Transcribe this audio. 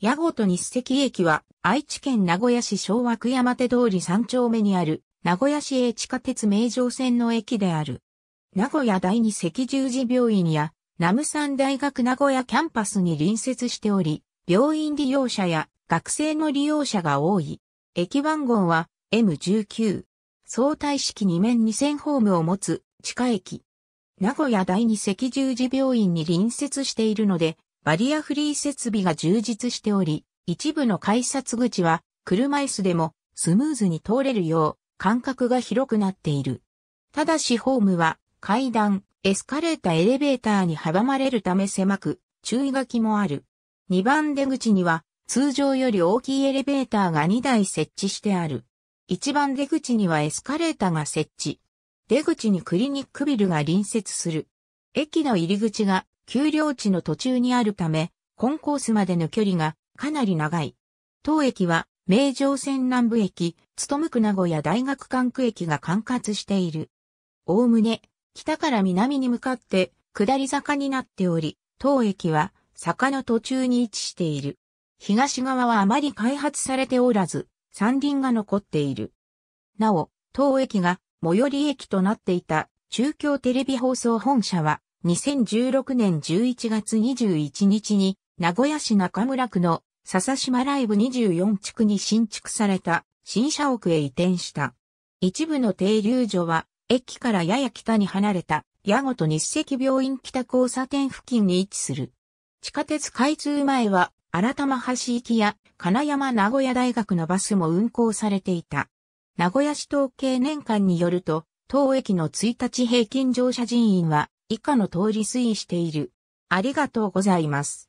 矢後と日赤駅は、愛知県名古屋市昭和区山手通り3丁目にある、名古屋市営地下鉄名城線の駅である。名古屋第二赤十字病院や、南無山大学名古屋キャンパスに隣接しており、病院利用者や学生の利用者が多い。駅番号は M19。相対式2面2000ホームを持つ地下駅。名古屋第二赤十字病院に隣接しているので、バリアフリー設備が充実しており、一部の改札口は車椅子でもスムーズに通れるよう間隔が広くなっている。ただしホームは階段、エスカレーターエレベーターに阻まれるため狭く注意書きもある。2番出口には通常より大きいエレベーターが2台設置してある。1番出口にはエスカレーターが設置。出口にクリニックビルが隣接する。駅の入り口が丘陵地の途中にあるため、コンコースまでの距離がかなり長い。当駅は、名城線南部駅、勤区名古屋大学管区駅が管轄している。おおむね、北から南に向かって、下り坂になっており、当駅は、坂の途中に位置している。東側はあまり開発されておらず、山林が残っている。なお、当駅が最寄り駅となっていた中京テレビ放送本社は2016年11月21日に、名古屋市中村区の笹島ライブ24地区に新築された新社屋へ移転した。一部の停留所は、駅からやや北に離れた、矢後と日赤病院北交差点付近に位置する。地下鉄開通前は、新玉橋行きや金山名古屋大学のバスも運行されていた。名古屋市統計年間によると、当駅の1日平均乗車人員は以下の通り推移している。ありがとうございます。